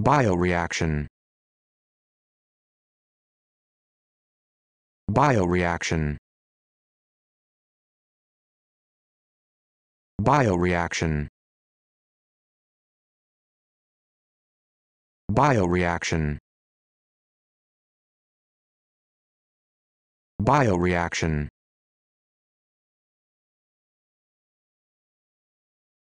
Bioreaction Bioreaction Bioreaction Bioreaction Bioreaction